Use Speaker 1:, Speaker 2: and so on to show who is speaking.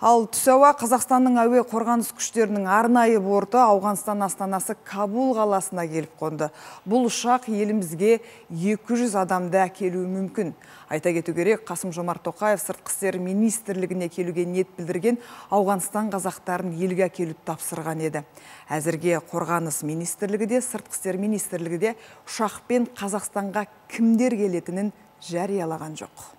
Speaker 1: Ал түс Қазақстанның әуе қорғаныс күштерінің арнайы борты Ауғанстан астанасы Кабул қаласына келіп қонды. Бұл ұшақ елімізге 200 адамды әкелуі мүмкін. Айта кету керек, Қасым Жомарт Тоқаев сыртқы істер министрлігіне келуге ниет білдірген Ауғанстан қазақтарын елге әкеліп тапсырған еді. Әзірге қорғаныс министрлігі де, сыртқы істер министрлігі де ұшақпен Қазақстанға кімдер келетінін жариялаған жоқ.